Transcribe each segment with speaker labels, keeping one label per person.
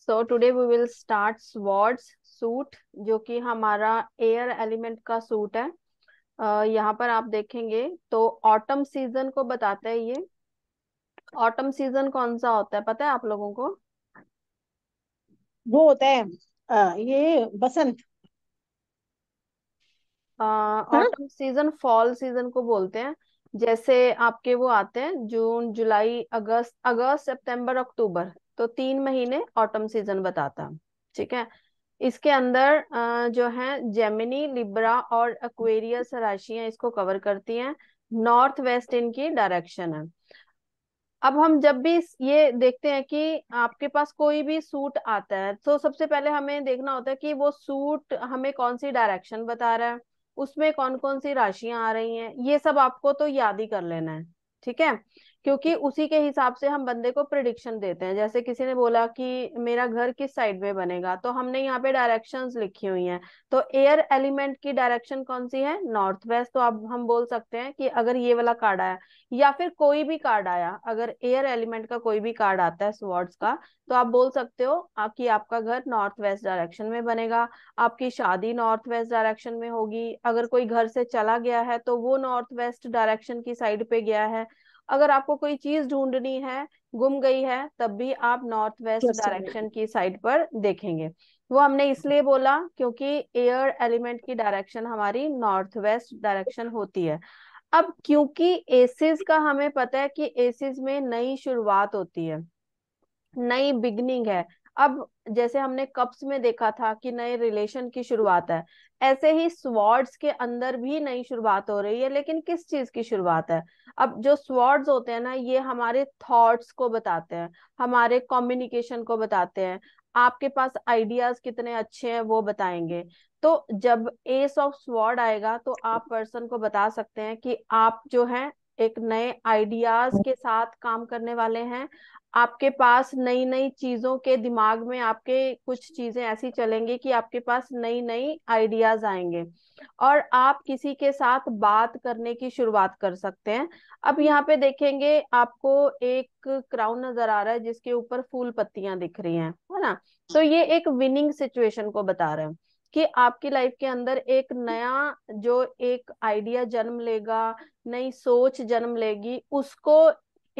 Speaker 1: So today we will start swords suit जो कि हमारा एयर एलिमेंट का सूट है uh, यहाँ पर आप देखेंगे तो ऑटम सीजन को बताते हैं ये ऑटम सीजन कौन सा होता है पता है आप लोगों को वो होता है आ, ये बसंत ऑटम सीजन फॉल सीजन को बोलते हैं जैसे आपके वो आते हैं जून जुलाई अगस्त अगस्त सितंबर अक्टूबर तो तीन महीने ऑटम सीजन बताता है ठीक है इसके अंदर जो है जेमिनी लिब्रा और एक्वेरियस राशियां इसको कवर करती हैं नॉर्थ वेस्ट इनकी डायरेक्शन है अब हम जब भी ये देखते हैं कि आपके पास कोई भी सूट आता है तो सबसे पहले हमें देखना होता है कि वो सूट हमें कौन सी डायरेक्शन बता रहा है उसमें कौन कौन सी राशियां आ रही हैं ये सब आपको तो याद ही कर लेना है ठीक है क्योंकि उसी के हिसाब से हम बंदे को प्रिडिक्शन देते हैं जैसे किसी ने बोला कि मेरा घर किस साइड में बनेगा तो हमने यहाँ पे डायरेक्शंस लिखी हुई हैं तो एयर एलिमेंट की डायरेक्शन कौन सी है नॉर्थ वेस्ट तो अब हम बोल सकते हैं कि अगर ये वाला कार्ड आया या फिर कोई भी कार्ड आया अगर एयर एलिमेंट का कोई भी कार्ड आता है स्वर्ड्स का तो आप बोल सकते हो कि आपका घर नॉर्थ वेस्ट डायरेक्शन में बनेगा आपकी शादी नॉर्थ वेस्ट डायरेक्शन में होगी अगर कोई घर से चला गया है तो वो नॉर्थ वेस्ट डायरेक्शन की साइड पे गया है अगर आपको कोई चीज ढूंढनी है गुम गई है तब भी आप नॉर्थ वेस्ट डायरेक्शन की साइड पर देखेंगे वो हमने इसलिए बोला क्योंकि एयर एलिमेंट की डायरेक्शन हमारी नॉर्थ वेस्ट डायरेक्शन होती है अब क्योंकि एसिस का हमें पता है कि एसिस में नई शुरुआत होती है नई बिगनिंग है अब जैसे हमने कप्स में देखा था कि नए रिलेशन की शुरुआत है ऐसे ही स्वॉर्ड्स के अंदर भी नई शुरुआत हो रही है लेकिन किस चीज की शुरुआत है अब जो स्वॉर्ड्स होते हैं ना ये हमारे थॉट्स को बताते हैं हमारे कम्युनिकेशन को बताते हैं आपके पास आइडियाज कितने अच्छे हैं वो बताएंगे तो जब एस ऑफ स्वॉर्ड आएगा तो आप पर्सन को बता सकते हैं कि आप जो है एक नए आइडियाज के साथ काम करने वाले हैं आपके पास नई नई चीजों के दिमाग में आपके कुछ चीजें ऐसी चलेंगी कि आपके पास नई नई आइडियाज आएंगे और आप किसी के साथ बात करने की शुरुआत कर सकते हैं अब यहाँ पे देखेंगे आपको एक क्राउन नजर आ रहा है जिसके ऊपर फूल पत्तियां दिख रही हैं है ना तो ये एक विनिंग सिचुएशन को बता रहे हैं कि आपकी लाइफ के अंदर एक नया जो एक आइडिया जन्म लेगा नई सोच जन्म लेगी उसको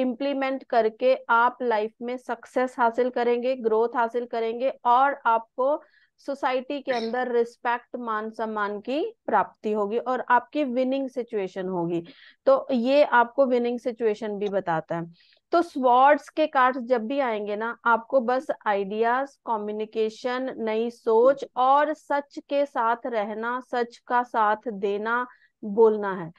Speaker 1: इम्प्लीमेंट करके आप लाइफ में सक्सेस हासिल करेंगे ग्रोथ हासिल करेंगे और आपको सोसाइटी के अंदर रिस्पेक्ट मान सम्मान की प्राप्ति होगी और आपकी विनिंग सिचुएशन होगी तो ये आपको विनिंग सिचुएशन भी बताता है तो स्वॉर्ड्स के कार्ड्स जब भी आएंगे ना आपको बस आइडियाज कम्युनिकेशन नई सोच और सच के साथ रहना सच का साथ देना बोलना है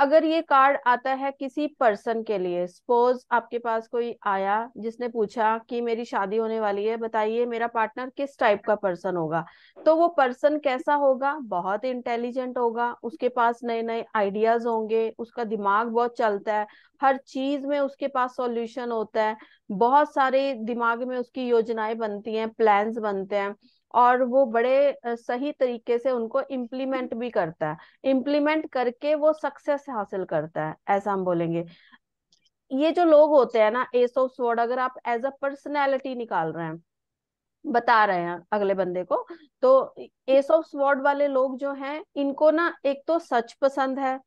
Speaker 1: अगर ये कार्ड आता है किसी पर्सन के लिए सपोज आपके पास कोई आया जिसने पूछा कि मेरी शादी होने वाली है बताइए मेरा पार्टनर किस टाइप का पर्सन होगा तो वो पर्सन कैसा होगा बहुत इंटेलिजेंट होगा उसके पास नए नए आइडियाज होंगे उसका दिमाग बहुत चलता है हर चीज में उसके पास सॉल्यूशन होता है बहुत सारे दिमाग में उसकी योजनाएं बनती हैं प्लान्स बनते हैं और वो बड़े सही तरीके से उनको इम्प्लीमेंट भी करता है इम्प्लीमेंट करके वो सक्सेस हासिल करता है ऐसा हम बोलेंगे ये जो लोग होते हैं ना एस ऑफ स्वर्ड अगर आप एज अ पर्सनैलिटी निकाल रहे हैं बता रहे हैं अगले बंदे को तो एस ऑफ स्वर्ड वाले लोग जो हैं इनको ना एक तो सच पसंद है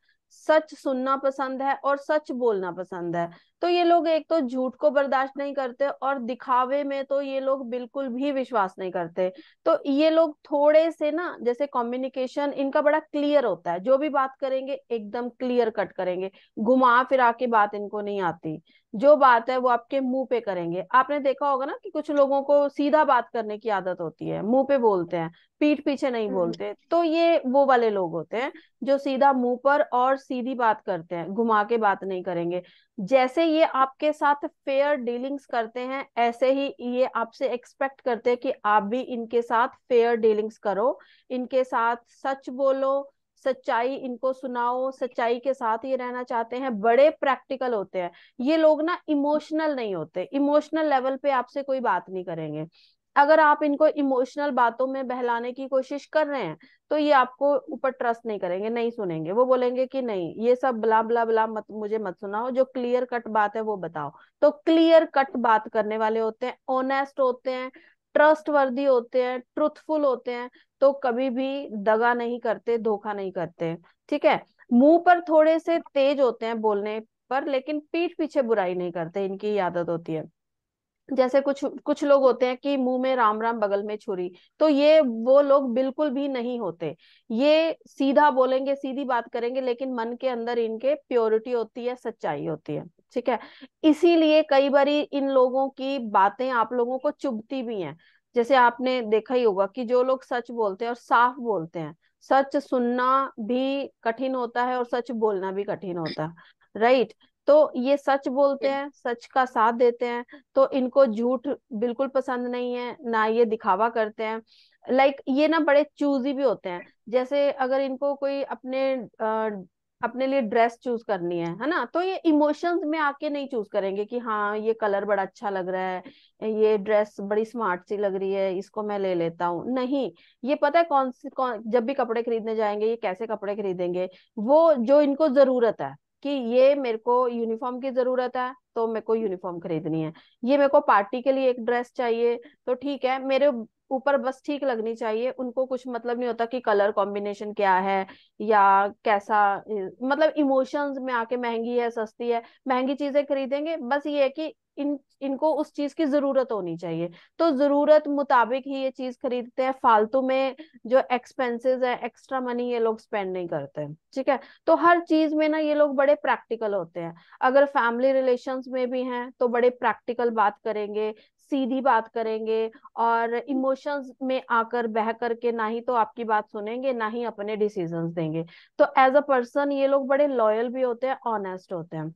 Speaker 1: सच सुनना पसंद है और सच बोलना पसंद है तो ये लोग एक तो झूठ को बर्दाश्त नहीं करते और दिखावे में तो ये लोग बिल्कुल भी विश्वास नहीं करते तो ये लोग थोड़े से ना जैसे कम्युनिकेशन इनका बड़ा क्लियर होता है जो भी बात करेंगे एकदम क्लियर कट करेंगे घुमा फिरा के बात इनको नहीं आती जो बात है वो आपके मुंह पे करेंगे आपने देखा होगा ना कि कुछ लोगों को सीधा बात करने की आदत होती है मुंह पे बोलते हैं पीठ पीछे नहीं हम्म, हम्म। बोलते तो ये वो वाले लोग होते हैं जो सीधा मुंह पर और सीधी बात करते हैं घुमा के बात नहीं करेंगे जैसे ये आपके साथ फेयर डीलिंग्स करते हैं ऐसे ही ये आपसे एक्सपेक्ट करते हैं कि आप भी इनके साथ फेयर डीलिंग्स करो इनके साथ सच बोलो सच्चाई इनको सुनाओ सच्चाई के साथ ये रहना चाहते हैं बड़े प्रैक्टिकल होते हैं ये लोग ना इमोशनल नहीं होते इमोशनल लेवल पे आपसे कोई बात नहीं करेंगे अगर आप इनको इमोशनल बातों में बहलाने की कोशिश कर रहे हैं तो ये आपको ऊपर ट्रस्ट नहीं करेंगे नहीं सुनेंगे वो बोलेंगे कि नहीं ये सब बला बला बला मत मुझे मत सुनाओ जो क्लियर कट बात है वो बताओ तो क्लियर कट बात करने वाले होते हैं ऑनेस्ट होते हैं ट्रस्ट वर्दी होते हैं ट्रुथफुल होते हैं तो कभी भी दगा नहीं करते धोखा नहीं करते ठीक है मुंह पर थोड़े से तेज होते हैं बोलने पर लेकिन पीठ पीछे बुराई नहीं करते इनकी आदत होती है जैसे कुछ कुछ लोग होते हैं कि मुंह में राम राम बगल में छुरी तो ये वो लोग बिल्कुल भी नहीं होते ये सीधा बोलेंगे सीधी बात करेंगे लेकिन मन के अंदर इनके प्योरिटी होती है सच्चाई होती है ठीक है इसीलिए कई बार इन लोगों की बातें आप लोगों को चुभती भी हैं जैसे आपने देखा ही होगा कि जो लोग सच बोलते हैं और साफ बोलते हैं सच सुनना भी कठिन होता है और सच बोलना भी कठिन होता है राइट right? तो ये सच बोलते हम्म। हैं सच का साथ देते हैं तो इनको झूठ बिल्कुल पसंद नहीं है ना ये दिखावा करते हैं लाइक like, ये ना बड़े चूजी भी होते हैं जैसे अगर इनको कोई अपने आ, अपने लिए ड्रेस चूज करनी है है ना तो ये इमोशंस में आके नहीं चूज करेंगे कि हाँ ये कलर बड़ा अच्छा लग रहा है ये ड्रेस बड़ी स्मार्ट सी लग रही है इसको मैं ले लेता हूँ नहीं ये पता है कौन सी कौन जब भी कपड़े खरीदने जाएंगे ये कैसे कपड़े खरीदेंगे वो जो इनको जरूरत है कि ये मेरे को यूनिफॉर्म की जरूरत है तो मेरे को यूनिफॉर्म खरीदनी है ये मेरे को पार्टी के लिए एक ड्रेस चाहिए तो ठीक है मेरे ऊपर बस ठीक लगनी चाहिए उनको कुछ मतलब नहीं होता कि कलर कॉम्बिनेशन क्या है या कैसा मतलब इमोशंस में आके महंगी है सस्ती है महंगी चीजें खरीदेंगे बस ये है कि इन इनको उस चीज की जरूरत होनी चाहिए तो जरूरत मुताबिक ही ये चीज खरीदते हैं फालतू में जो एक्सपेंसेस है एक्स्ट्रा मनी ये लोग स्पेंड नहीं करते ठीक है तो हर चीज में ना ये लोग बड़े प्रैक्टिकल होते हैं अगर फैमिली रिलेशन एग्जाम्स में भी हैं तो बड़े प्रैक्टिकल बात करेंगे सीधी बात करेंगे और इमोशंस में आकर बह करके ना ही तो आपकी बात सुनेंगे ना ही अपने डिसीजन देंगे तो एज अ पर्सन ये लोग बड़े लॉयल भी होते हैं ऑनेस्ट होते हैं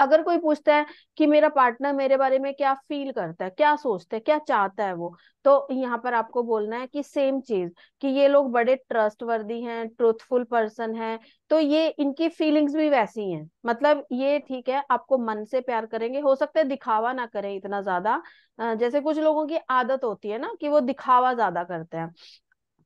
Speaker 1: अगर कोई पूछता है कि मेरा पार्टनर मेरे बारे में क्या फील करता है क्या सोचता है क्या चाहता है वो तो यहाँ पर आपको बोलना है कि सेम चीज कि ये लोग बड़े ट्रस्ट वर्दी हैं ट्रूथफुल पर्सन है तो ये इनकी फीलिंग्स भी वैसी हैं मतलब ये ठीक है आपको मन से प्यार करेंगे हो सकता है दिखावा ना करें इतना ज्यादा जैसे कुछ लोगों की आदत होती है ना कि वो दिखावा ज्यादा करते हैं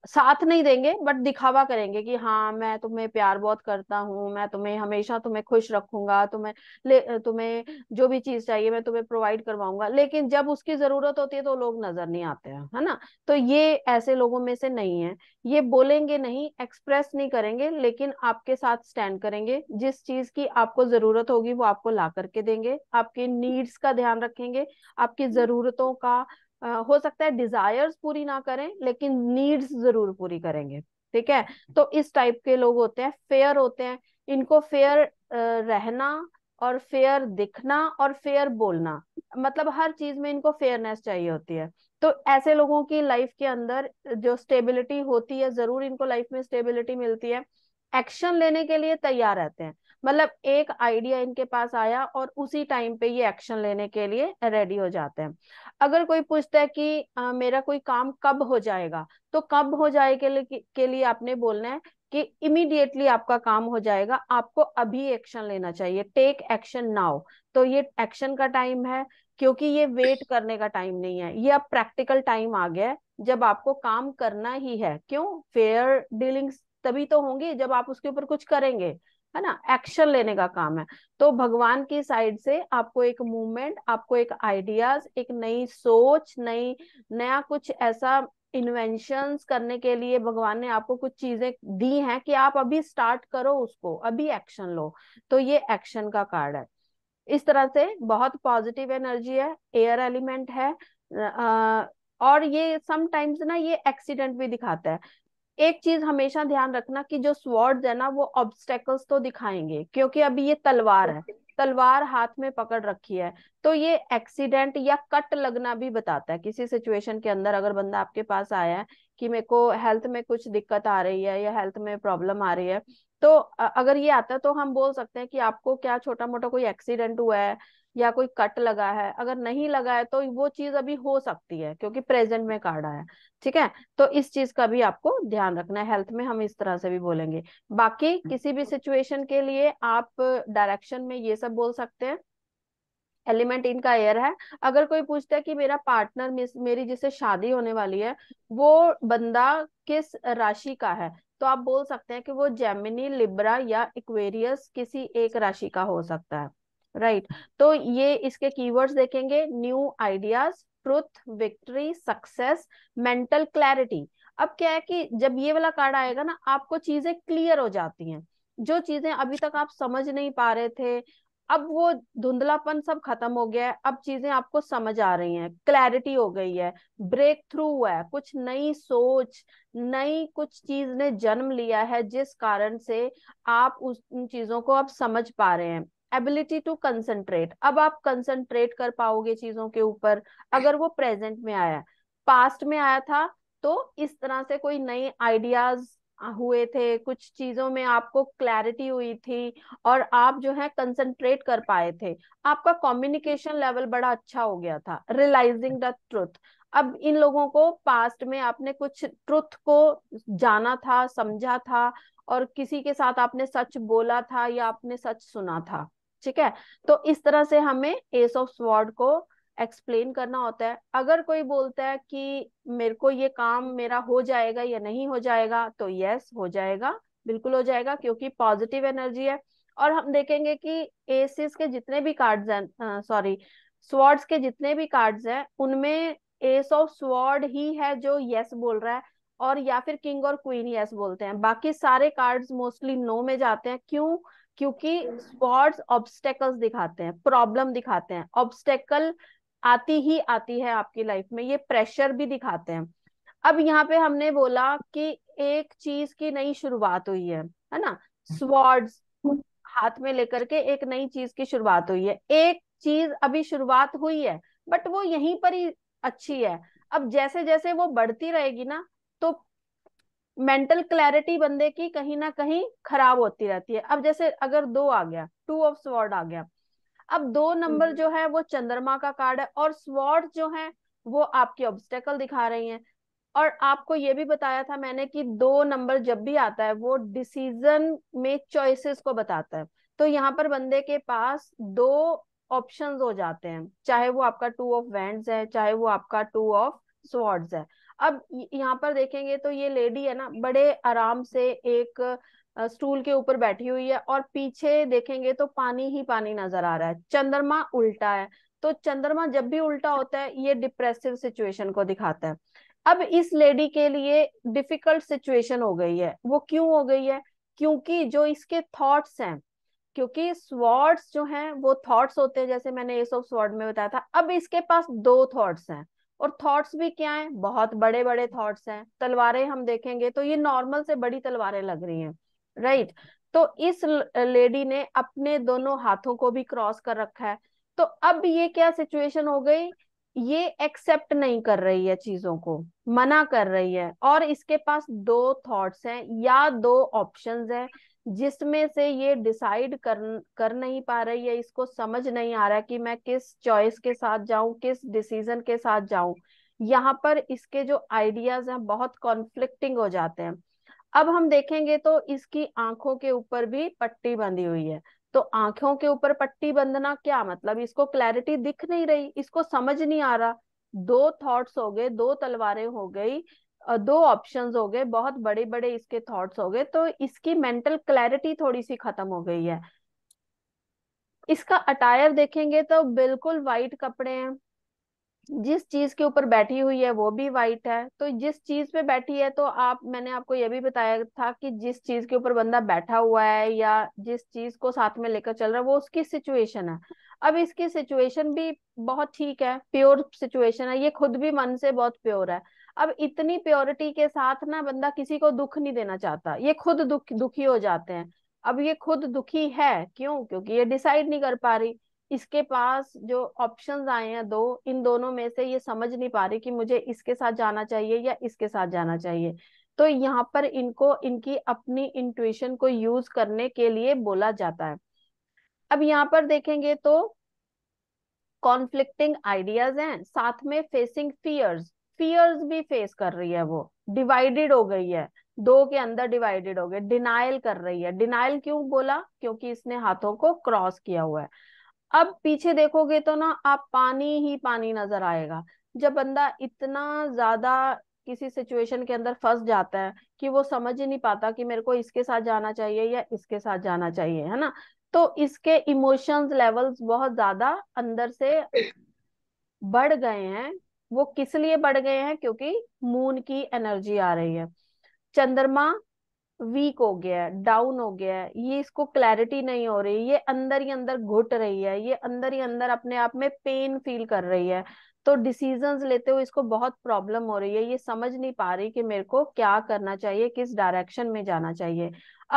Speaker 1: साथ नहीं देंगे बट दिखावा करेंगे कि हाँ मैं तुम्हें प्यार बहुत करता हूँ मैं तुम्हें हमेशा तुम्हें खुश रखूंगा तुम्हें ले तुम्हें जो भी चीज चाहिए मैं तुम्हें प्रोवाइड करवाऊंगा लेकिन जब उसकी जरूरत होती है तो लोग नजर नहीं आते हैं है ना तो ये ऐसे लोगों में से नहीं है ये बोलेंगे नहीं एक्सप्रेस नहीं करेंगे लेकिन आपके साथ स्टैंड करेंगे जिस चीज की आपको जरूरत होगी वो आपको ला करके देंगे आपके नीड्स का ध्यान रखेंगे आपकी हम्म। जरूरतों का हो सकता है डिजायर्स पूरी ना करें लेकिन नीड्स जरूर पूरी करेंगे ठीक है तो इस टाइप के लोग होते हैं फेयर होते हैं इनको फेयर रहना और फेयर दिखना और फेयर बोलना मतलब हर चीज में इनको फेयरनेस चाहिए होती है तो ऐसे लोगों की लाइफ के अंदर जो स्टेबिलिटी होती है जरूर इनको लाइफ में स्टेबिलिटी मिलती है एक्शन लेने के लिए तैयार रहते हैं मतलब एक आइडिया इनके पास आया और उसी टाइम पे ये एक्शन लेने के लिए रेडी हो जाते हैं अगर कोई पूछता है कि आ, मेरा कोई काम कब हो जाएगा तो कब हो जाए के लिए, के लिए आपने बोलना है कि इमीडिएटली आपका काम हो जाएगा आपको अभी एक्शन लेना चाहिए टेक एक्शन नाउ तो ये एक्शन का टाइम है क्योंकि ये वेट करने का टाइम नहीं है ये अब प्रैक्टिकल टाइम आ गया है जब आपको काम करना ही है क्यों फेयर डीलिंग्स तभी तो होंगे जब आप उसके ऊपर कुछ करेंगे है ना एक्शन लेने का काम है तो भगवान की साइड से आपको एक मूवमेंट आपको एक आइडियाज एक नई सोच नई नया कुछ ऐसा इन्वेंशन करने के लिए भगवान ने आपको कुछ चीजें दी हैं कि आप अभी स्टार्ट करो उसको अभी एक्शन लो तो ये एक्शन का कार्ड है इस तरह से बहुत पॉजिटिव एनर्जी है एयर एलिमेंट है आ, और ये समटाइम्स ना ये एक्सीडेंट भी दिखाता है एक चीज हमेशा ध्यान रखना कि जो स्वॉर्ड है ना वो ऑब्स्टेकल्स तो दिखाएंगे क्योंकि अभी ये तलवार है तलवार हाथ में पकड़ रखी है तो ये एक्सीडेंट या कट लगना भी बताता है किसी सिचुएशन के अंदर अगर बंदा आपके पास आया है कि मेरे को हेल्थ में कुछ दिक्कत आ रही है या हेल्थ में प्रॉब्लम आ रही है तो अगर ये आता है तो हम बोल सकते हैं कि आपको क्या छोटा मोटा कोई एक्सीडेंट हुआ है या कोई कट लगा है अगर नहीं लगा है तो वो चीज अभी हो सकती है क्योंकि प्रेजेंट में काढ़ा है ठीक है तो इस चीज का भी आपको ध्यान रखना है हेल्थ में हम इस तरह से भी बोलेंगे बाकी हम्म। किसी भी सिचुएशन के लिए आप डायरेक्शन में ये सब बोल सकते हैं एलिमेंट इनका एयर है अगर कोई पूछता है कि मेरा पार्टनर मेरी जिसे शादी होने वाली है वो बंदा किस राशि का है तो आप बोल सकते हैं कि वो जेमिनी लिब्रा या इक्वेरियस किसी एक राशि का हो सकता है राइट right. तो ये इसके कीवर्ड्स देखेंगे new ideas truth victory success mental clarity अब क्या है कि जब ये वाला कार्ड आएगा ना आपको चीजें क्लियर हो जाती हैं जो चीजें अभी तक आप समझ नहीं पा रहे थे अब वो धुंधलापन सब खत्म हो गया है अब चीजें आपको समझ आ रही हैं क्लैरिटी हो गई है ब्रेक थ्रू हुआ है कुछ नई सोच नई कुछ चीज ने जन्म लिया है जिस कारण से आप उस चीजों को अब समझ पा रहे हैं एबिलिटी टू कंसंट्रेट अब आप कंसंट्रेट कर पाओगे चीजों के ऊपर अगर वो प्रेजेंट में आया पास्ट में आया था तो इस तरह से कोई नए आइडियाज हुए थे कुछ चीजों में आपको क्लैरिटी हुई थी और आप जो है कंसंट्रेट कर पाए थे आपका कम्युनिकेशन लेवल बड़ा अच्छा हो गया था रियलाइजिंग द ट्रुथ अब इन लोगों को पास्ट में आपने कुछ ट्रुथ को जाना था समझा था और किसी के साथ आपने सच बोला था या आपने सच सुना था ठीक है तो इस तरह से हमें एस ऑफ स्वॉर्ड को एक्सप्लेन करना होता है अगर कोई बोलता है कि मेरे को ये काम मेरा हो जाएगा या नहीं हो जाएगा तो यस हो जाएगा बिल्कुल हो जाएगा क्योंकि पॉजिटिव एनर्जी है और हम देखेंगे कि एसिस के जितने भी कार्ड हैं सॉरी स्वॉर्ड्स के जितने भी कार्ड्स हैं उनमें एस ऑफ स्वॉर्ड ही है जो यस बोल रहा है और या फिर किंग और क्वीन यस बोलते हैं बाकी सारे कार्ड्स मोस्टली नो में जाते हैं क्यों क्योंकि स्पॉट्स ऑब्स्टेकल्स दिखाते हैं प्रॉब्लम दिखाते हैं ऑब्स्टेकल आती ही आती है आपकी लाइफ में ये प्रेशर भी दिखाते हैं अब यहाँ पे हमने बोला कि एक चीज की नई शुरुआत हुई है है ना स्वॉर्ड्स हाथ में लेकर के एक नई चीज की शुरुआत हुई है एक चीज अभी शुरुआत हुई है बट वो यहीं पर ही अच्छी है अब जैसे जैसे वो बढ़ती रहेगी ना तो मेंटल क्लैरिटी बंदे की कहीं ना कहीं खराब होती रहती है अब जैसे अगर दो आ गया टू ऑफ स्वॉर्ड आ गया अब दो नंबर हम्म। जो है वो चंद्रमा का कार्ड है और स्वॉर्ड जो है वो आपके ऑब्स्टेकल दिखा रही है और आपको ये भी बताया था मैंने कि दो नंबर जब भी आता है वो डिसीजन में चॉइसेस को बताता है तो यहाँ पर बंदे के पास दो ऑप्शंस हो जाते हैं चाहे वो आपका टू ऑफ वैंड्स है चाहे वो आपका टू ऑफ स्वॉर्ड्स है अब यहाँ पर देखेंगे तो ये लेडी है ना बड़े आराम से एक स्टूल के ऊपर बैठी हुई है और पीछे देखेंगे तो पानी ही पानी नजर आ रहा है चंद्रमा उल्टा है तो चंद्रमा जब भी उल्टा होता है ये डिप्रेसिव सिचुएशन को दिखाता है अब इस लेडी के लिए डिफिकल्ट सिचुएशन हो गई है वो क्यों हो गई है क्योंकि जो इसके थॉट्स हैं क्योंकि स्वॉर्ड्स जो हैं वो थॉट्स होते हैं जैसे मैंने ये सब स्वॉर्ड में बताया था अब इसके पास दो थॉट्स हैं और थॉट्स भी क्या है बहुत बड़े बड़े थॉट्स हैं तलवारें हम देखेंगे तो ये नॉर्मल से बड़ी तलवारें लग रही हैं राइट right? तो इस लेडी ने अपने दोनों हाथों को भी क्रॉस कर रखा है तो अब ये क्या सिचुएशन हो गई ये एक्सेप्ट नहीं कर रही है चीजों को मना कर रही है और इसके पास दो थॉट्स हैं या दो ऑप्शंस हैं जिसमें से ये डिसाइड कर कर नहीं पा रही है इसको समझ नहीं आ रहा कि मैं किस चॉइस के साथ जाऊं किस डिसीजन के साथ जाऊं यहाँ पर इसके जो आइडियाज हैं बहुत कॉन्फ्लिक्टिंग हो जाते हैं अब हम देखेंगे तो इसकी आंखों के ऊपर भी पट्टी बंधी हुई है तो आंखों के ऊपर पट्टी बंधना क्या मतलब इसको क्लैरिटी दिख नहीं रही इसको समझ नहीं आ रहा दो थॉट्स हो गए दो तलवारें हो गई दो ऑप्शंस हो गए बहुत बड़े बड़े इसके थॉट्स हो गए तो इसकी मेंटल क्लैरिटी थोड़ी सी खत्म हो गई है इसका अटायर देखेंगे तो बिल्कुल वाइट कपड़े हैं जिस चीज के ऊपर बैठी हुई है वो भी वाइट है तो जिस चीज पे बैठी है तो आप मैंने आपको ये भी बताया था कि जिस चीज के ऊपर बंदा बैठा हुआ है या जिस चीज को साथ में लेकर चल रहा है वो उसकी सिचुएशन है अब इसकी सिचुएशन भी बहुत ठीक है प्योर सिचुएशन है ये खुद भी मन से बहुत प्योर है अब इतनी प्योरिटी के साथ ना बंदा किसी को दुख नहीं देना चाहता ये खुद दुख दुखी हो जाते हैं अब ये खुद दुखी है क्यों क्योंकि ये डिसाइड नहीं कर पा रही इसके पास जो ऑप्शंस आए हैं दो इन दोनों में से ये समझ नहीं पा रही कि मुझे इसके साथ जाना चाहिए या इसके साथ जाना चाहिए तो यहाँ पर इनको इनकी अपनी इंट्यूशन को यूज करने के लिए बोला जाता है अब यहाँ पर देखेंगे तो कॉन्फ्लिक्टिंग आइडियाज हैं साथ में फेसिंग फियर्स फियर्स भी फेस कर रही है वो डिवाइडेड हो गई है दो के अंदर डिवाइडेड हो गए डिनाइल कर रही है डिनाइल क्यों बोला क्योंकि इसने हाथों को क्रॉस किया हुआ है अब पीछे देखोगे तो ना आप पानी ही पानी नजर आएगा जब बंदा इतना ज्यादा किसी सिचुएशन के अंदर फंस जाता है कि वो समझ ही नहीं पाता कि मेरे को इसके साथ जाना चाहिए या इसके साथ जाना चाहिए है ना तो इसके इमोशंस लेवल्स बहुत ज्यादा अंदर से बढ़ गए हैं वो किस लिए बढ़ गए हैं क्योंकि मून की एनर्जी आ रही है चंद्रमा वीक हो गया है डाउन हो गया है ये इसको क्लैरिटी नहीं हो रही ये अंदर ही अंदर घुट रही है ये अंदर ही अंदर अपने आप में पेन फील कर रही है तो डिसीजन लेते हुए इसको बहुत प्रॉब्लम हो रही है ये समझ नहीं पा रही कि मेरे को क्या करना चाहिए किस डायरेक्शन में जाना चाहिए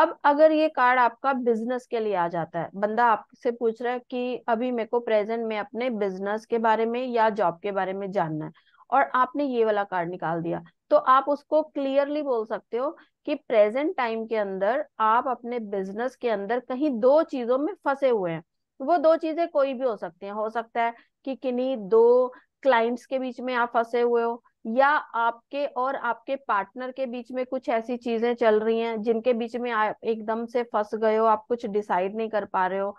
Speaker 1: अब अगर ये कार्ड आपका बिजनेस के लिए आ जाता है बंदा आपसे पूछ रहा है कि अभी मेरे को प्रेजेंट में अपने बिजनेस के बारे में या जॉब के बारे में जानना है और आपने ये वाला कार्ड निकाल दिया तो आप उसको क्लियरली बोल सकते हो कि प्रेजेंट टाइम के अंदर आप अपने बिजनेस के अंदर कहीं दो चीजों में फंसे हुए हैं वो दो चीजें कोई भी हो सकती हैं हो सकता है कि किन्हीं दो क्लाइंट्स के बीच में आप फंसे हुए हो या आपके और आपके पार्टनर के बीच में कुछ ऐसी चीजें चल रही हैं जिनके बीच में आप एकदम से फंस गए हो आप कुछ डिसाइड नहीं कर पा रहे हो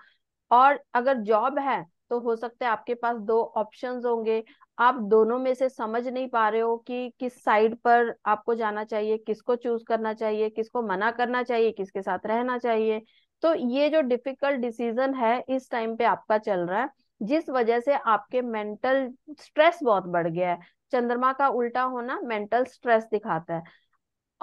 Speaker 1: और अगर जॉब है तो हो सकता है आपके पास दो ऑप्शंस होंगे आप दोनों में से समझ नहीं पा रहे हो कि किस साइड पर आपको जाना चाहिए किसको चूज करना चाहिए किसको मना करना चाहिए किसके साथ रहना चाहिए तो ये जो डिफिकल्ट डिसीजन है इस टाइम पे आपका चल रहा है जिस वजह से आपके मेंटल स्ट्रेस बहुत बढ़ गया है चंद्रमा का उल्टा होना मेंटल स्ट्रेस दिखाता है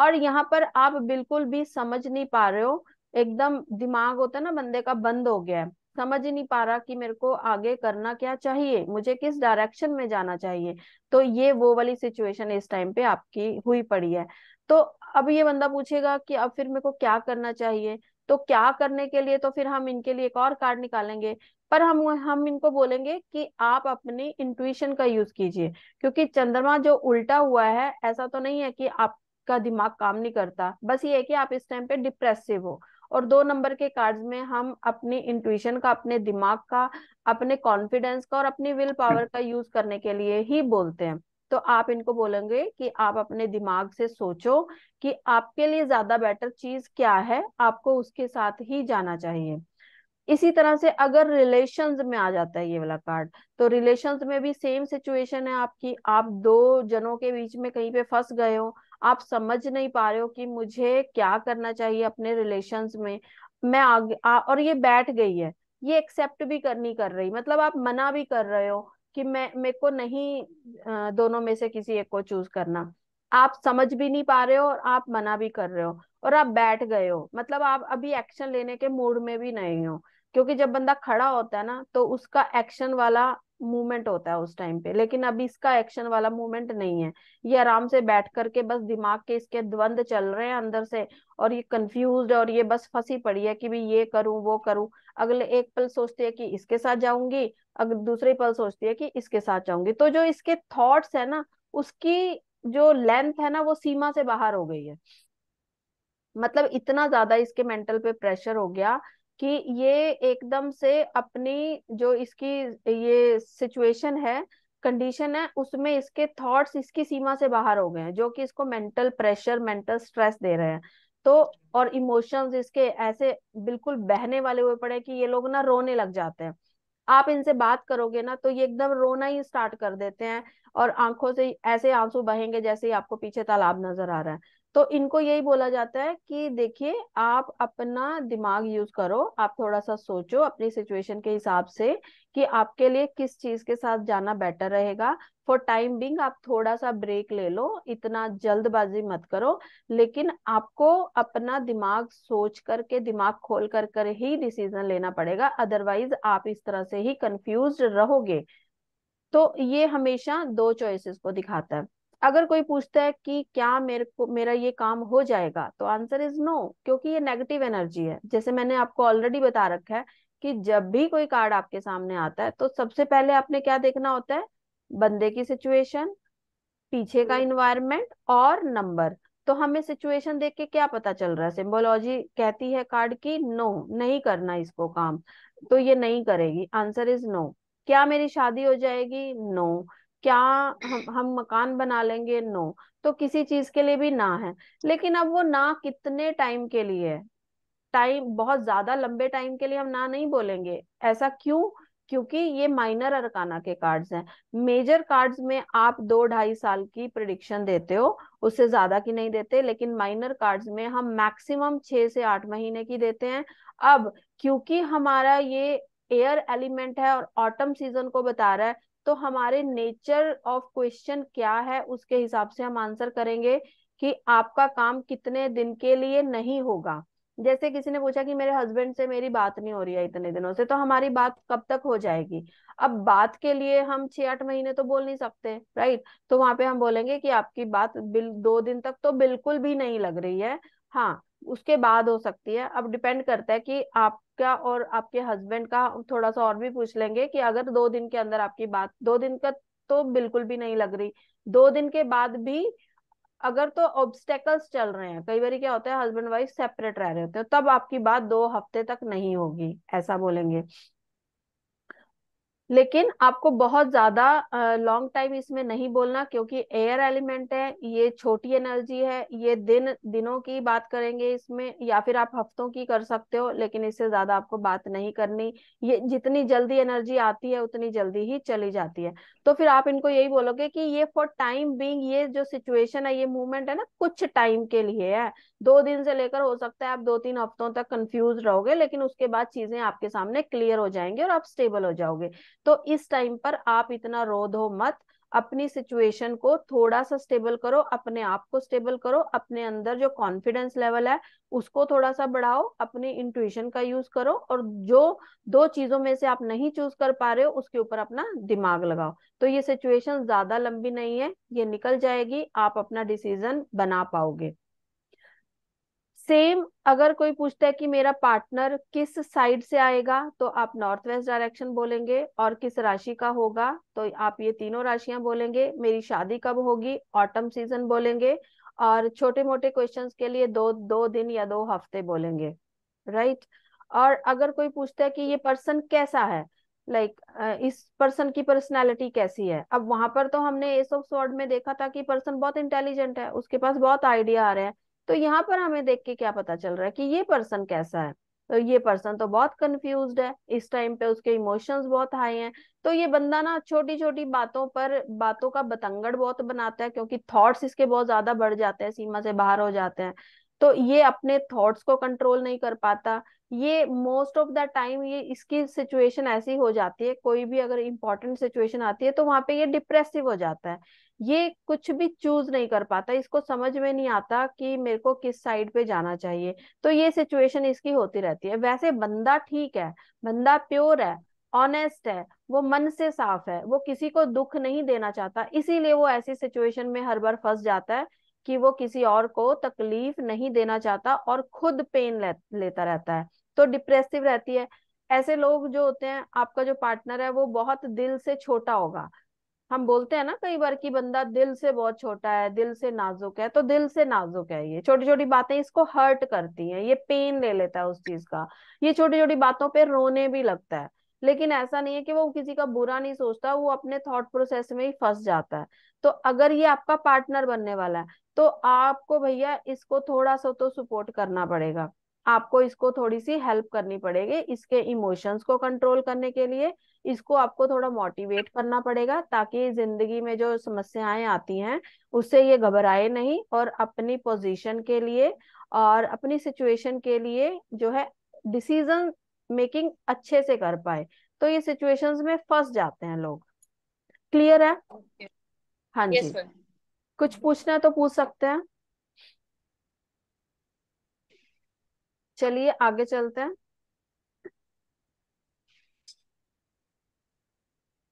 Speaker 1: और यहाँ पर आप बिल्कुल भी समझ नहीं पा रहे हो एकदम दिमाग होता है ना बंदे का बंद हो गया है समझ ही नहीं पा रहा कि मेरे को आगे करना क्या चाहिए मुझे किस डायरेक्शन में जाना चाहिए तो ये वो वाली सिचुएशन इस टाइम पे आपकी हुई पड़ी है तो अब ये बंदा पूछेगा कि अब फिर मेरे को क्या करना चाहिए तो क्या करने के लिए तो फिर हम इनके लिए एक और कार्ड निकालेंगे पर हम हम इनको बोलेंगे कि आप अपने इंट्यूशन का यूज कीजिए क्योंकि चंद्रमा जो उल्टा हुआ है ऐसा तो नहीं है कि आपका दिमाग काम नहीं करता बस ये है कि आप इस टाइम पे डिप्रेसिव हो और दो नंबर के कार्ड्स में हम अपनी इंट्यूशन का अपने दिमाग का अपने कॉन्फिडेंस का और अपनी विल पावर का यूज करने के लिए ही बोलते हैं तो आप इनको बोलेंगे कि आप अपने दिमाग से सोचो कि आपके लिए ज्यादा बेटर चीज क्या है आपको उसके साथ ही जाना चाहिए इसी तरह से अगर रिलेशंस में आ जाता है ये वाला कार्ड तो रिलेशंस में भी सेम सिचुएशन है आपकी आप दो जनों के बीच में कहीं पे फंस गए हो आप समझ नहीं पा रहे हो कि मुझे क्या करना चाहिए अपने रिलेशंस में मैं आगे आ, और ये बैठ गई है ये एक्सेप्ट भी करनी कर रही मतलब आप मना भी कर रहे हो कि मैं मेरे को नहीं दोनों में से किसी एक को चूज करना आप समझ भी नहीं पा रहे हो और आप मना भी कर रहे हो और आप बैठ गए हो मतलब आप अभी एक्शन लेने के मूड में भी नहीं हो क्योंकि जब बंदा खड़ा होता है ना तो उसका एक्शन वाला मूवमेंट होता है उस टाइम पे लेकिन अभी इसका एक्शन वाला मूवमेंट नहीं है ये आराम से बैठ करके बस दिमाग के इसके द्वंद चल रहे हैं अंदर से और ये कंफ्यूज और ये बस फंसी पड़ी है कि भी ये करूं वो करूं अगले एक पल सोचती है कि इसके साथ जाऊंगी अगर दूसरे पल सोचती है कि इसके साथ जाऊंगी तो जो इसके थॉट्स है ना उसकी जो लेंथ है ना वो सीमा से बाहर हो गई है मतलब इतना ज्यादा इसके मेंटल पे प्रेशर हो गया कि ये एकदम से अपनी जो इसकी ये सिचुएशन है कंडीशन है उसमें इसके थॉट्स इसकी सीमा से बाहर हो गए हैं जो कि इसको मेंटल प्रेशर मेंटल स्ट्रेस दे रहे हैं तो और इमोशंस इसके ऐसे बिल्कुल बहने वाले हुए पड़े कि ये लोग ना रोने लग जाते हैं आप इनसे बात करोगे ना तो ये एकदम रोना ही स्टार्ट कर देते हैं और आंखों से ऐसे आंसू बहेंगे जैसे ही आपको पीछे तालाब नजर आ रहा है तो इनको यही बोला जाता है कि देखिए आप अपना दिमाग यूज करो आप थोड़ा सा सोचो अपनी सिचुएशन के हिसाब से कि आपके लिए किस चीज के साथ जाना बेटर रहेगा फॉर टाइम बिंग आप थोड़ा सा ब्रेक ले लो इतना जल्दबाजी मत करो लेकिन आपको अपना दिमाग सोच करके दिमाग खोल कर कर ही डिसीजन लेना पड़ेगा अदरवाइज आप इस तरह से ही कंफ्यूज रहोगे तो ये हमेशा दो चॉइसेस को दिखाता है अगर कोई पूछता है कि क्या मेरे को मेरा ये काम हो जाएगा तो आंसर इज नो क्योंकि ये नेगेटिव एनर्जी है जैसे मैंने आपको ऑलरेडी बता रखा है कि जब भी कोई कार्ड आपके सामने आता है तो सबसे पहले आपने क्या देखना होता है बंदे की सिचुएशन पीछे का इन्वायरमेंट हम्म। और नंबर तो हमें सिचुएशन देख के क्या पता चल रहा है सिम्बोलॉजी कहती है कार्ड की नो नहीं करना इसको काम तो ये नहीं करेगी आंसर इज नो क्या मेरी शादी हो जाएगी नो no. क्या हम हम मकान बना लेंगे नो तो किसी चीज के लिए भी ना है लेकिन अब वो ना कितने टाइम के लिए है टाइम बहुत ज्यादा लंबे टाइम के लिए हम ना नहीं बोलेंगे ऐसा क्यों क्योंकि ये माइनर अरकाना के कार्ड्स हैं मेजर कार्ड्स में आप दो ढाई साल की प्रिडिक्शन देते हो उससे ज्यादा की नहीं देते लेकिन माइनर कार्ड्स में हम मैक्सिमम छह से आठ महीने की देते हैं अब क्योंकि हमारा ये एयर एलिमेंट है और ऑटम सीजन को बता रहा है तो हमारे नेचर ऑफ क्वेश्चन क्या है उसके हिसाब से हम आंसर करेंगे कि आपका काम कितने दिन के लिए नहीं होगा जैसे किसी ने पूछा कि मेरे हस्बैंड से मेरी बात नहीं हो रही है इतने दिनों से तो हमारी बात कब तक हो जाएगी अब बात के लिए हम छह आठ महीने तो बोल नहीं सकते राइट तो वहां पे हम बोलेंगे कि आपकी बात बिल दो दिन तक तो बिल्कुल भी नहीं लग रही है हाँ उसके बाद हो सकती है अब डिपेंड करता है कि आपका और आपके हस्बैंड का थोड़ा सा और भी पूछ लेंगे कि अगर दो दिन के अंदर आपकी बात दो दिन का तो बिल्कुल भी नहीं लग रही दो दिन के बाद भी अगर तो ऑब्स्टेकल्स चल रहे हैं कई बार क्या होता है हस्बैंड वाइफ सेपरेट रह रहे होते हैं तब आपकी बात दो हफ्ते तक नहीं होगी ऐसा बोलेंगे लेकिन आपको बहुत ज्यादा लॉन्ग टाइम इसमें नहीं बोलना क्योंकि एयर एलिमेंट है ये छोटी एनर्जी है ये दिन दिनों की बात करेंगे इसमें या फिर आप हफ्तों की कर सकते हो लेकिन इससे ज्यादा आपको बात नहीं करनी ये जितनी जल्दी एनर्जी आती है उतनी जल्दी ही चली जाती है तो फिर आप इनको यही बोलोगे कि ये फॉर टाइम बींग ये जो सिचुएशन है ये मूवमेंट है ना कुछ टाइम के लिए है दो दिन से लेकर हो सकता है आप दो तीन हफ्तों तक कंफ्यूज रहोगे लेकिन उसके बाद चीजें आपके सामने क्लियर हो जाएंगी और आप स्टेबल हो जाओगे तो इस टाइम पर आप इतना रो धो मत अपनी सिचुएशन को थोड़ा सा स्टेबल करो अपने आप को स्टेबल करो अपने अंदर जो कॉन्फिडेंस लेवल है उसको थोड़ा सा बढ़ाओ अपनी इंट्यूशन का यूज करो और जो दो चीजों में से आप नहीं चूज कर पा रहे हो उसके ऊपर अपना दिमाग लगाओ तो ये सिचुएशन ज्यादा लंबी नहीं है ये निकल जाएगी आप अपना डिसीजन बना पाओगे सेम अगर कोई पूछता है कि मेरा पार्टनर किस साइड से आएगा तो आप नॉर्थ वेस्ट डायरेक्शन बोलेंगे और किस राशि का होगा तो आप ये तीनों राशियां बोलेंगे मेरी शादी कब होगी ऑटम सीजन बोलेंगे और छोटे मोटे क्वेश्चंस के लिए दो दो दिन या दो हफ्ते बोलेंगे राइट right? और अगर कोई पूछता है कि ये पर्सन कैसा है लाइक like, इस पर्सन की पर्सनैलिटी कैसी है अब वहां पर तो हमने एस ऑफ स्वर्ड में देखा था कि पर्सन बहुत इंटेलिजेंट है उसके पास बहुत आइडिया आ रहे हैं तो यहाँ पर हमें देख के क्या पता चल रहा है कि ये पर्सन कैसा है तो ये पर्सन तो बहुत कंफ्यूज है इस टाइम पे उसके इमोशंस बहुत हाई हैं तो ये बंदा ना छोटी छोटी बातों पर बातों का बतंगड़ बहुत बनाता है क्योंकि थॉट्स इसके बहुत ज्यादा बढ़ जाते हैं सीमा से बाहर हो जाते हैं तो ये अपने थॉट्स को कंट्रोल नहीं कर पाता ये मोस्ट ऑफ द टाइम ये इसकी सिचुएशन ऐसी हो जाती है कोई भी अगर इंपॉर्टेंट सिचुएशन आती है तो वहां पे ये डिप्रेसिव हो जाता है ये कुछ भी चूज नहीं कर पाता इसको समझ में नहीं आता कि मेरे को किस साइड पे जाना चाहिए तो ये सिचुएशन इसकी होती रहती है वैसे बंदा ठीक है बंदा प्योर है ऑनेस्ट है वो मन से साफ है वो किसी को दुख नहीं देना चाहता इसीलिए वो ऐसी सिचुएशन में हर बार फंस जाता है कि वो किसी और को तकलीफ नहीं देना चाहता और खुद पेन ले, लेता रहता है तो डिप्रेसिव रहती है ऐसे लोग जो होते हैं आपका जो पार्टनर है वो बहुत दिल से छोटा होगा हम बोलते हैं ना कई बार की बंदा दिल से बहुत छोटा है दिल से नाजुक है तो दिल से नाजुक है ये छोटी छोटी बातें इसको हर्ट करती हैं ये पेन ले लेता है उस चीज का ये छोटी छोटी बातों पे रोने भी लगता है लेकिन ऐसा नहीं है कि वो किसी का बुरा नहीं सोचता वो अपने थॉट प्रोसेस में ही फंस जाता है तो अगर ये आपका पार्टनर बनने वाला है तो आपको भैया इसको थोड़ा सा तो सपोर्ट करना पड़ेगा आपको इसको थोड़ी सी हेल्प करनी पड़ेगी इसके इमोशंस को कंट्रोल करने के लिए इसको आपको थोड़ा मोटिवेट करना पड़ेगा ताकि जिंदगी में जो समस्याएं आती हैं उससे ये घबराए नहीं और अपनी पोजीशन के लिए और अपनी सिचुएशन के लिए जो है डिसीजन मेकिंग अच्छे से कर पाए तो ये सिचुएशंस में फंस जाते हैं लोग क्लियर है okay. हाँ जी कुछ पूछना तो पूछ सकते हैं चलिए आगे चलते हैं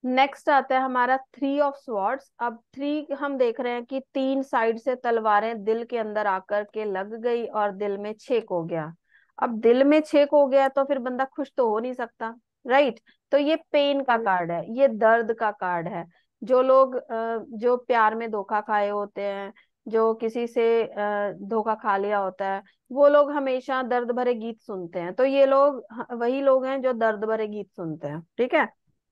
Speaker 1: नेक्स्ट आता है हमारा थ्री ऑफ स्वॉर्ड्स अब थ्री हम देख रहे हैं कि तीन साइड से तलवारें दिल के अंदर आकर के लग गई और दिल में छेक हो गया अब दिल में छेक हो गया तो फिर बंदा खुश तो हो नहीं सकता राइट तो ये पेन का कार्ड हम्म। है ये दर्द का कार्ड है जो लोग जो प्यार में धोखा खाए होते हैं जो किसी से धोखा खा लिया होता है वो लोग हमेशा दर्द भरे गीत सुनते हैं तो ये लोग वही लोग हैं जो दर्द भरे गीत सुनते हैं ठीक है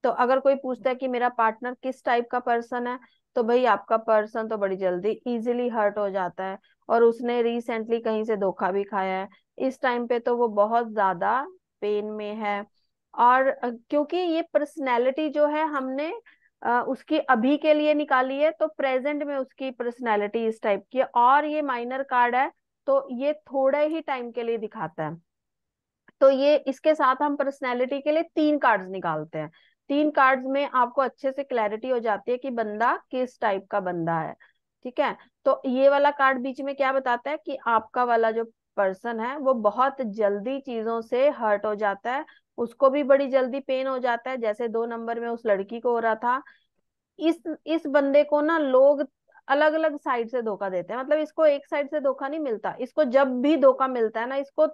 Speaker 1: तो अगर कोई पूछता है कि मेरा पार्टनर किस टाइप का पर्सन है तो भाई आपका पर्सन तो बड़ी जल्दी इजिली हर्ट हो जाता है और उसने रिसेंटली कहीं से धोखा भी खाया है इस टाइम पे तो वो बहुत ज्यादा पेन में है और क्योंकि ये पर्सनैलिटी जो है हमने उसकी अभी के लिए निकाली है तो प्रेजेंट में उसकी पर्सनैलिटी इस टाइप की है और ये माइनर कार्ड है तो ये थोड़े ही टाइम के लिए दिखाता है तो ये इसके साथ हम पर्सनैलिटी के लिए तीन कार्ड्स निकालते हैं तीन कार्ड्स में आपको अच्छे से क्लैरिटी हो जाती है कि बंदा किस टाइप का बंदा है ठीक है तो ये वाला कार्ड बीच में क्या बताता है कि आपका वाला जो पर्सन है वो बहुत जल्दी चीजों से हर्ट हो जाता है उसको भी बड़ी जल्दी पेन हो जाता है जैसे दो नंबर में उस लड़की को हो रहा था इस इस बंदे को ना लोग अलग अलग साइड से धोखा देते हैं मतलब इसको एक साइड से धोखा नहीं मिलता इसको जब भी धोखा मिलता है ना इसको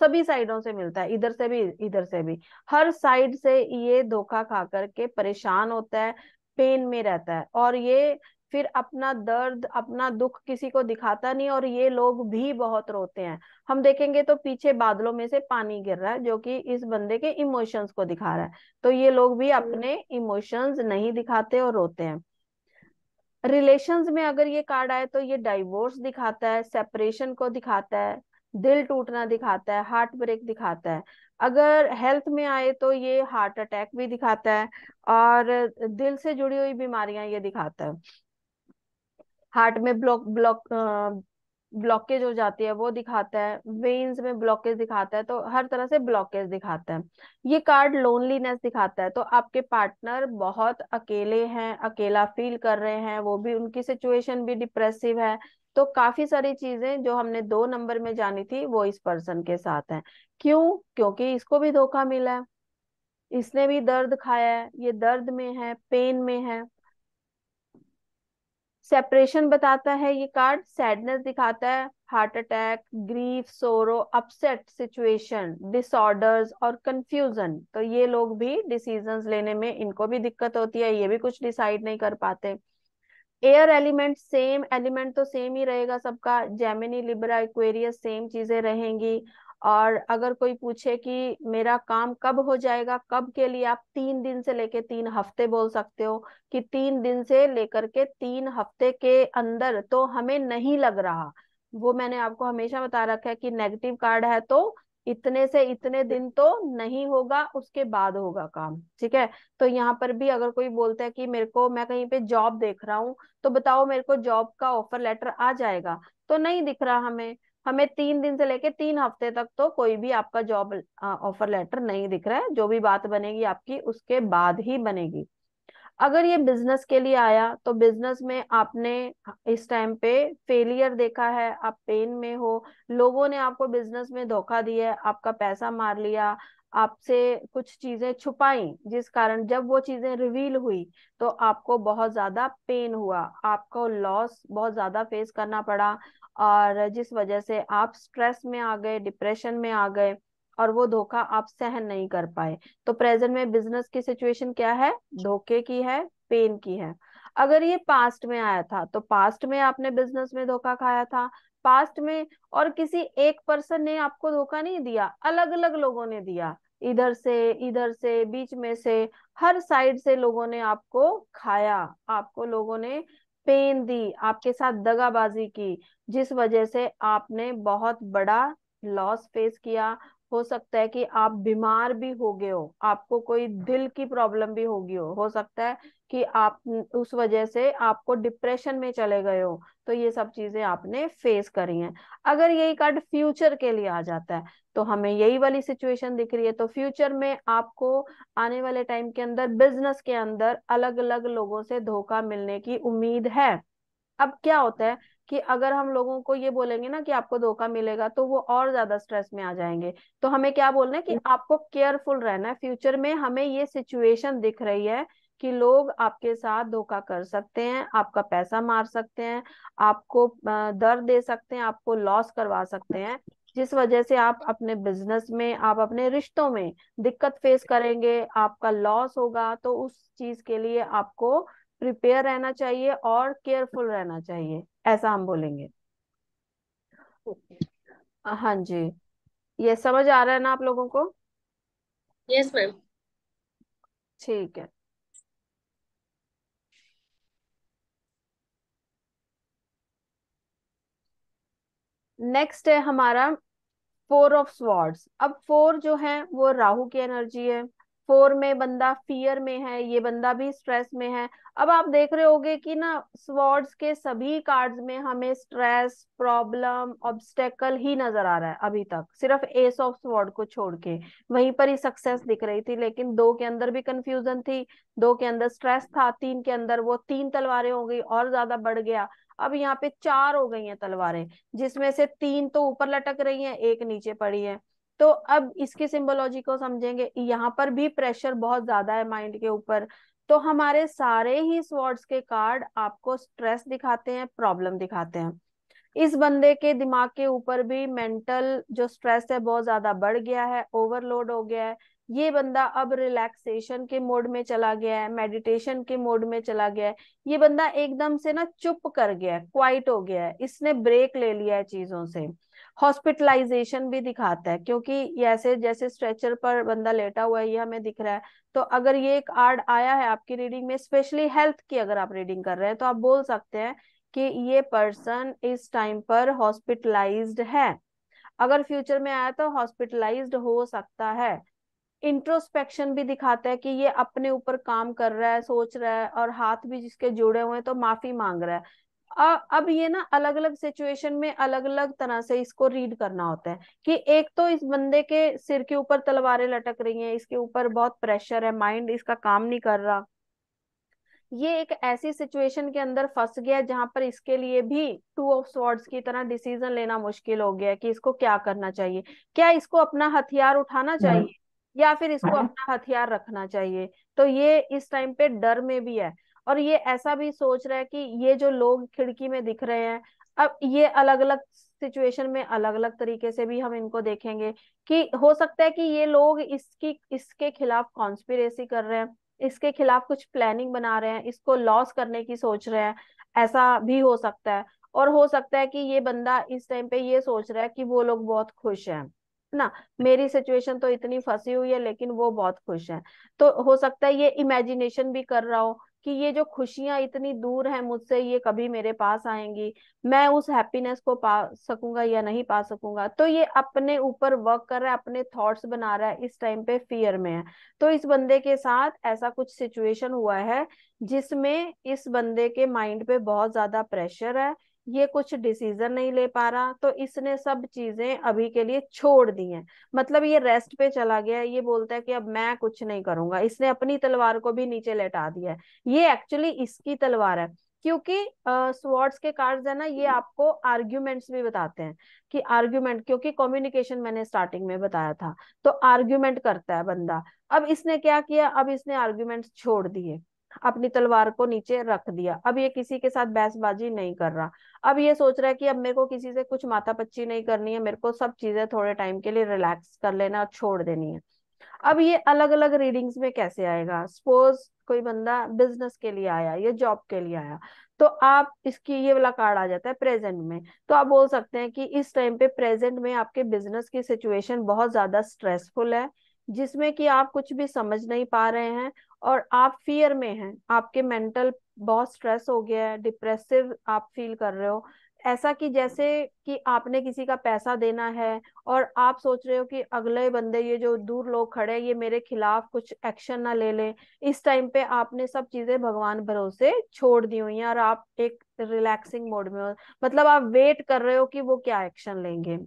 Speaker 1: सभी साइडों से मिलता है इधर से भी इधर से भी हर साइड से ये धोखा खा करके परेशान होता है पेन में रहता है और ये फिर अपना दर्द अपना दुख किसी को दिखाता नहीं और ये लोग भी बहुत रोते हैं हम देखेंगे तो पीछे बादलों में से पानी गिर रहा है जो कि इस बंदे के इमोशंस को दिखा रहा है तो ये लोग भी हम्म। अपने इमोशंस नहीं दिखाते और रोते हैं रिलेशन में अगर ये कार्ड आए तो ये डाइवोर्स दिखाता है सेपरेशन को दिखाता है दिल टूटना दिखाता है हार्ट ब्रेक दिखाता है अगर हेल्थ में आए तो ये हार्ट अटैक भी दिखाता है और दिल से जुड़ी हुई बीमारियां ये दिखाता है हार्ट में ब्लॉक ब्लॉक ब्लॉकेज हो जाती है वो दिखाता है वेन्स में ब्लॉकेज दिखाता है तो हर तरह से ब्लॉकेज दिखाता है ये कार्ड लोनलीनेस दिखाता है तो आपके पार्टनर बहुत अकेले हैं अकेला फील कर रहे हैं वो भी उनकी सिचुएशन भी डिप्रेसिव है तो काफी सारी चीजें जो हमने दो नंबर में जानी थी वो इस पर्सन के साथ है क्यों क्योंकि इसको भी धोखा मिला है इसने भी दर्द खाया है ये दर्द में है पेन में है सेपरेशन बताता है ये कार्ड सैडनेस दिखाता है heart attack grief sorrow upset situation disorders और कंफ्यूजन तो ये लोग भी डिसीजंस लेने में इनको भी दिक्कत होती है ये भी कुछ डिसाइड नहीं कर पाते एयर एलिमेंट सेम एलिमेंट तो सेम ही रहेगा सबका जेमिनी लिब्रा इक्वेरियस सेम चीजें रहेंगी और अगर कोई पूछे कि मेरा काम कब हो जाएगा कब के लिए आप तीन दिन से लेके तीन हफ्ते बोल सकते हो कि तीन दिन से लेकर के तीन हफ्ते के अंदर तो हमें नहीं लग रहा वो मैंने आपको हमेशा बता रखा है कि नेगेटिव कार्ड है तो इतने से इतने दिन तो नहीं होगा उसके बाद होगा काम ठीक है तो यहाँ पर भी अगर कोई बोलता है कि मेरे को मैं कहीं पे जॉब देख रहा हूँ तो बताओ मेरे को जॉब का ऑफर लेटर आ जाएगा तो नहीं दिख रहा हमें हमें तीन दिन से लेके तीन हफ्ते तक तो कोई भी आपका जॉब ऑफर लेटर नहीं दिख रहा है जो भी बात बनेगी आपकी उसके बाद ही बनेगी अगर ये बिजनेस के लिए आया तो बिजनेस में आपने इस टाइम पे फेलियर देखा है आप पेन में हो लोगों ने आपको बिजनेस में धोखा दिया है आपका पैसा मार लिया आपसे कुछ चीजें छुपाई जिस कारण जब वो चीजें रिवील हुई तो आपको बहुत ज्यादा पेन हुआ आपको लॉस बहुत ज्यादा फेस करना पड़ा और जिस वजह से आप स्ट्रेस में आ गए डिप्रेशन में आ गए और वो धोखा आप सहन नहीं कर पाए तो प्रेजेंट में बिजनेस की सिचुएशन क्या है धोखे की है पेन की है अगर ये पास्ट में आया था तो पास्ट में आपने बिजनेस में धोखा खाया था पास्ट में और किसी एक पर्सन ने आपको धोखा नहीं दिया अलग अलग लोगों ने दिया इधर से इधर से बीच में से हर साइड से लोगों ने आपको खाया आपको लोगों ने पेन दी आपके साथ दगाबाजी की जिस वजह से आपने बहुत बड़ा लॉस फेस किया हो सकता है कि आप बीमार भी हो गए हो आपको कोई दिल की प्रॉब्लम भी होगी हो हो सकता है कि आप उस वजह से आपको डिप्रेशन में चले गए हो तो ये सब चीजें आपने फेस करी हैं अगर यही कार्ड फ्यूचर के लिए आ जाता है तो हमें यही वाली सिचुएशन दिख रही है तो फ्यूचर में आपको आने वाले टाइम के अंदर बिजनेस के अंदर अलग अलग लोगों से धोखा मिलने की उम्मीद है अब क्या होता है कि अगर हम लोगों को ये बोलेंगे ना कि आपको धोखा मिलेगा तो वो और ज्यादा स्ट्रेस में आ जाएंगे तो हमें क्या बोलना है कि हम्म। आपको केयरफुल रहना है फ्यूचर में हमें ये सिचुएशन दिख रही है कि लोग आपके साथ धोखा कर सकते हैं आपका पैसा मार सकते हैं आपको दर दे सकते हैं आपको लॉस करवा सकते हैं जिस वजह से आप अपने बिजनेस में आप अपने रिश्तों में दिक्कत फेस करेंगे आपका लॉस होगा तो उस चीज के लिए आपको प्रिपेयर रहना चाहिए और केयरफुल रहना चाहिए ऐसा हम बोलेंगे हाँ जी ये समझ आ रहा है ना आप लोगों को यस मैम ठीक है नेक्स्ट है हमारा फोर ऑफ स्वॉर्ड्स अब फोर जो है वो राहु की एनर्जी है फोर में बंदा फियर में है ये बंदा भी स्ट्रेस में है अब आप देख रहे होगे कि ना स्वॉर्ड्स के सभी कार्ड्स में हमें स्ट्रेस प्रॉब्लम ऑब्स्टेकल ही नजर आ रहा है अभी तक सिर्फ एस ऑफ स्वॉर्ड को छोड़ के वहीं पर ही सक्सेस दिख रही थी लेकिन दो के अंदर भी कंफ्यूजन थी दो के अंदर स्ट्रेस था तीन के अंदर वो तीन तलवारें हो गई और ज्यादा बढ़ गया अब यहाँ पे चार हो गई हैं तलवारें जिसमें से तीन तो ऊपर लटक रही हैं एक नीचे पड़ी है तो अब इसकी सिम्बोलॉजी को समझेंगे यहाँ पर भी प्रेशर बहुत ज्यादा है माइंड के ऊपर तो हमारे सारे ही स्वर्ड्स के कार्ड आपको स्ट्रेस दिखाते हैं प्रॉब्लम दिखाते हैं इस बंदे के दिमाग के ऊपर भी मेंटल जो स्ट्रेस है बहुत ज्यादा बढ़ गया है ओवरलोड हो गया है ये बंदा अब रिलैक्सेशन के मोड में चला गया है मेडिटेशन के मोड में चला गया है ये बंदा एकदम से ना चुप कर गया है क्वाइट हो गया है इसने ब्रेक ले लिया है चीजों से हॉस्पिटलाइजेशन भी दिखाता है क्योंकि ऐसे जैसे स्ट्रेचर पर बंदा लेटा हुआ है ये हमें दिख रहा है तो अगर ये एक आर्ड आया है आपकी रीडिंग में स्पेशली हेल्थ की अगर आप रीडिंग कर रहे हैं तो आप बोल सकते हैं कि ये पर्सन इस टाइम पर हॉस्पिटलाइज्ड है अगर फ्यूचर में आया तो हॉस्पिटलाइज्ड हो सकता है इंट्रोस्पेक्शन भी दिखाता है कि ये अपने ऊपर काम कर रहा है सोच रहा है और हाथ भी जिसके जुड़े हुए हैं तो माफी मांग रहा है अब ये ना अलग अलग सिचुएशन में अलग अलग तरह से इसको रीड करना होता है कि एक तो इस बंदे के सिर के ऊपर तलवारें लटक रही हैं इसके ऊपर बहुत प्रेशर है माइंड इसका काम नहीं कर रहा ये एक ऐसी सिचुएशन के अंदर फंस गया जहां पर इसके लिए भी टू ऑफ स्वॉर्ड्स की तरह डिसीजन लेना मुश्किल हो गया है कि इसको क्या करना चाहिए क्या इसको अपना हथियार उठाना हम्म। चाहिए या फिर इसको हाँ। अपना हथियार रखना चाहिए तो ये इस टाइम पे डर में भी है और ये ऐसा भी सोच रहा है कि ये जो लोग खिड़की में दिख रहे हैं अब ये अलग अलग सिचुएशन में अलग अलग तरीके से भी हम इनको देखेंगे कि हो सकता है कि ये लोग इसकी इसके खिलाफ कॉन्स्पिरेसी कर रहे हैं इसके खिलाफ कुछ प्लानिंग बना रहे हैं इसको लॉस करने की सोच रहे हैं ऐसा भी हो सकता है और हो सकता है कि ये बंदा इस टाइम पे ये सोच रहा है कि वो लोग बहुत खुश हैं ना मेरी सिचुएशन तो इतनी फंसी हुई है लेकिन वो बहुत खुश है तो हो सकता है ये इमेजिनेशन भी कर रहा हो कि ये जो खुशियां इतनी दूर है मुझसे ये कभी मेरे पास आएंगी मैं उस हैप्पीनेस को पा सकूंगा या नहीं पा सकूंगा तो ये अपने ऊपर वर्क कर रहा है अपने थॉट्स बना रहा है इस टाइम पे फियर में है तो इस बंदे के साथ ऐसा कुछ सिचुएशन हुआ है जिसमें इस बंदे के माइंड पे बहुत ज्यादा प्रेशर है ये कुछ डिसीजन नहीं ले पा रहा तो इसने सब चीजें अभी के लिए छोड़ दी हैं मतलब ये रेस्ट पे चला गया है ये बोलता है कि अब मैं कुछ नहीं करूंगा इसने अपनी तलवार को भी नीचे लेटा दिया है ये एक्चुअली इसकी तलवार है क्योंकि स्वॉर्ड्स uh, के कार्ड्स है ना ये आपको आर्ग्यूमेंट्स भी बताते हैं कि आर्ग्यूमेंट क्योंकि कम्युनिकेशन मैंने स्टार्टिंग में बताया था तो आर्ग्यूमेंट करता है बंदा अब इसने क्या किया अब इसने आर्ग्यूमेंट छोड़ दिए अपनी तलवार को नीचे रख दिया अब ये किसी के साथ बहसबाजी नहीं कर रहा अब ये सोच रहा है कि अब मेरे को किसी से कुछ माथा पच्ची नहीं करनी है मेरे को सब चीजें थोड़े टाइम के लिए रिलैक्स कर लेना और छोड़ देनी है अब ये अलग अलग रीडिंग्स में कैसे आएगा सपोज कोई बंदा बिजनेस के लिए आया या जॉब के लिए आया तो आप इसकी ये वाला कार्ड आ जाता है प्रेजेंट में तो आप बोल सकते हैं कि इस टाइम पे प्रेजेंट में आपके बिजनेस की सिचुएशन बहुत ज्यादा स्ट्रेसफुल है जिसमें कि आप कुछ भी समझ नहीं पा रहे हैं और आप फियर में हैं आपके मेंटल बहुत स्ट्रेस हो गया है डिप्रेसिव आप फील कर रहे हो ऐसा कि जैसे कि आपने किसी का पैसा देना है और आप सोच रहे हो कि अगले बंदे ये जो दूर लोग खड़े हैं ये मेरे खिलाफ कुछ एक्शन ना ले लें इस टाइम पे आपने सब चीजें भगवान भरोसे छोड़ दी हुई हैं और आप एक रिलैक्सिंग मोड में हो मतलब आप वेट कर रहे हो कि वो क्या एक्शन लेंगे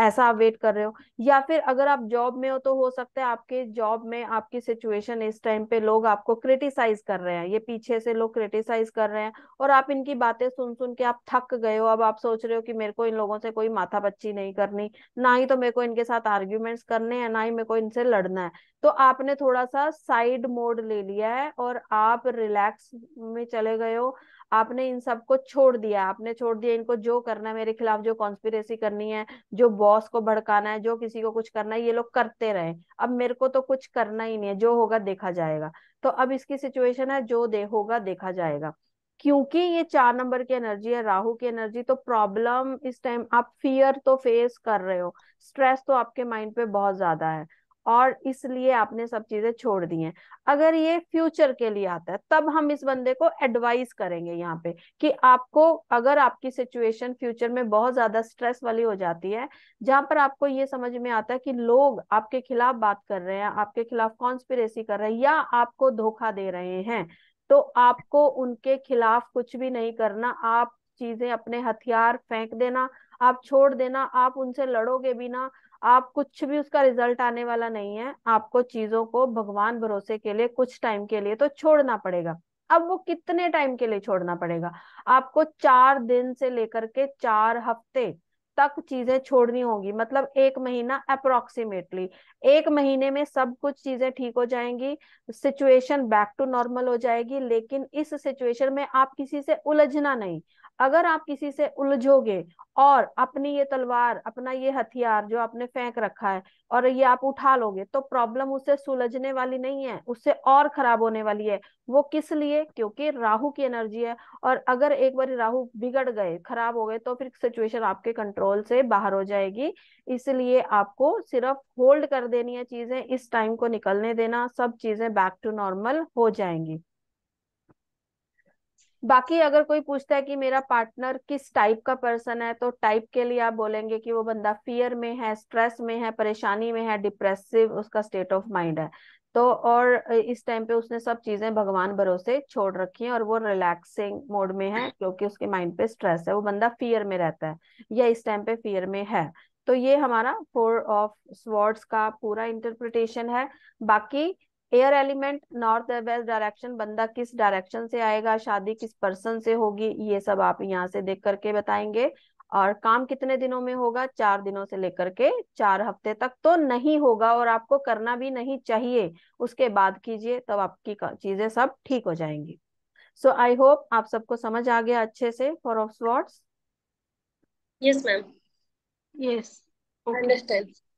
Speaker 1: ऐसा आप वेट कर रहे हो या फिर अगर आप जॉब में हो तो हो सकता है आपके जॉब में आपकी सिचुएशन इस टाइम पे लोग आपको क्रिटिसाइज कर रहे हैं ये पीछे से लोग क्रिटिसाइज कर रहे हैं और आप इनकी बातें सुन सुन के आप थक गए हो अब आप सोच रहे हो कि मेरे को इन लोगों से कोई माथा बच्ची नहीं करनी ना ही तो मेरे को इनके साथ आर्ग्यूमेंट्स करने हैं ना ही मेरे को इनसे लड़ना है तो आपने थोड़ा सा साइड मोड ले लिया है और आप रिलैक्स में चले गए हो आपने इन सबको छोड़ दिया आपने छोड़ दिया इनको जो करना है मेरे खिलाफ जो कॉन्स्पिरेसी करनी है जो बॉस को भड़काना है जो किसी को कुछ करना है ये लोग करते रहे अब मेरे को तो कुछ करना ही नहीं है जो होगा देखा जाएगा तो अब इसकी सिचुएशन है जो दे होगा देखा जाएगा क्योंकि ये चार नंबर की एनर्जी है राहु की एनर्जी तो प्रॉब्लम इस टाइम आप फियर तो फेस कर रहे हो स्ट्रेस तो आपके माइंड पे बहुत ज्यादा है और इसलिए आपने सब चीजें छोड़ दी हैं अगर ये फ्यूचर के लिए आता है तब हम इस बंदे को एडवाइस करेंगे यहाँ पे कि आपको अगर आपकी सिचुएशन फ्यूचर में बहुत ज्यादा स्ट्रेस वाली हो जाती है जहां पर आपको ये समझ में आता है कि लोग आपके खिलाफ बात कर रहे हैं आपके खिलाफ कॉन्स्पिरेसी कर रहे हैं या आपको धोखा दे रहे हैं तो आपको उनके खिलाफ कुछ भी नहीं करना आप चीजें अपने हथियार फेंक देना आप छोड़ देना आप उनसे लड़ोगे भी ना आप कुछ भी उसका रिजल्ट आने वाला नहीं है आपको चीजों को भगवान भरोसे के लिए कुछ टाइम के लिए तो छोड़ना पड़ेगा अब वो कितने टाइम के लिए छोड़ना पड़ेगा आपको चार दिन से लेकर के चार हफ्ते तक चीजें छोड़नी होगी मतलब एक महीना अप्रोक्सीमेटली एक महीने में सब कुछ चीजें ठीक हो जाएंगी सिचुएशन बैक टू नॉर्मल हो जाएगी लेकिन इस सिचुएशन में आप किसी से उलझना नहीं अगर आप किसी से उलझोगे और अपनी ये तलवार अपना ये हथियार जो आपने फेंक रखा है और ये आप उठा लोगे तो प्रॉब्लम उससे सुलझने वाली नहीं है उससे और खराब होने वाली है वो किस लिए क्योंकि राहु की एनर्जी है और अगर एक बार राहु बिगड़ गए खराब हो गए तो फिर सिचुएशन आपके कंट्रोल से बाहर हो जाएगी इसलिए आपको सिर्फ होल्ड कर देनी है चीजें इस टाइम को निकलने देना सब चीजें बैक टू नॉर्मल हो जाएंगी बाकी अगर कोई पूछता है कि मेरा पार्टनर किस टाइप का पर्सन है तो टाइप के लिए आप बोलेंगे कि वो बंदा फियर में है स्ट्रेस में है परेशानी में है डिप्रेसिव उसका स्टेट ऑफ माइंड है तो और इस टाइम पे उसने सब चीजें भगवान भरोसे छोड़ रखी हैं और वो रिलैक्सिंग मोड में है क्योंकि उसके माइंड पे स्ट्रेस है वो बंदा फियर में रहता है या इस टाइम पे फियर में है तो ये हमारा फोर ऑफ स्वॉर्ड्स का पूरा इंटरप्रिटेशन है बाकी air element north west direction बंदा किस डायरेक्शन से आएगा शादी किस पर्सन से होगी ये सब आप यहाँ से देख करके बताएंगे और काम कितने दिनों में होगा चार दिनों से लेकर के चार हफ्ते तक तो नहीं होगा और आपको करना भी नहीं चाहिए उसके बाद कीजिए तब तो आपकी चीजें सब ठीक हो जाएंगी सो आई होप आप सबको समझ आ गया अच्छे से four of words yes ma'am yes understand